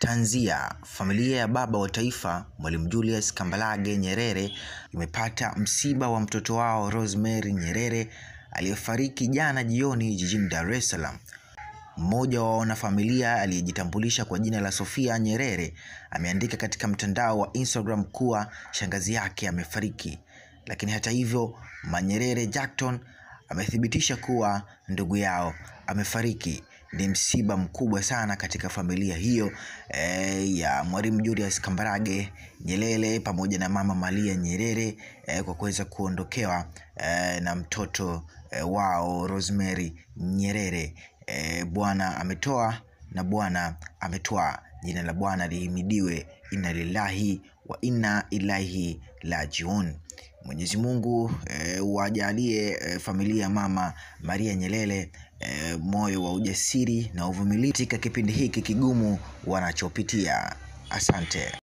Tanzia, familia ya baba wa taifa Mwalimu Julius kambalage Nyerere imepata msiba wa mtoto wao Rosemary Nyerere aliyefariki jana jioni jijini Dar es Salaam. Mmoja wa wanafamilia aliyejitambulisha kwa jina la Sofia Nyerere ameandika katika mtandao wa Instagram kuwa shangazi yake amefariki, lakini hata hivyo Manyerere Jackton amethibitisha kuwa ndugu yao amefariki ni msiba mkubwa sana katika familia hiyo e, ya Mwalimu Julius Kambarage Nyerere pamoja na Mama Maria Nyerere e, kwa kuweza kuondokewa e, na mtoto e, wao Rosemary Nyerere. E, Bwana ametoa na Bwana ametoa Jina la Bwana lihimidiwe. Inna lillahi wa inna ilaihi rajiun. Mwenyezi Mungu e, eh, wajalie e, eh, familia Mama Maria Nyerere e, moyo wa ujasiri na uvumilivu katika kipindi hiki kigumu wanachopitia. Asante.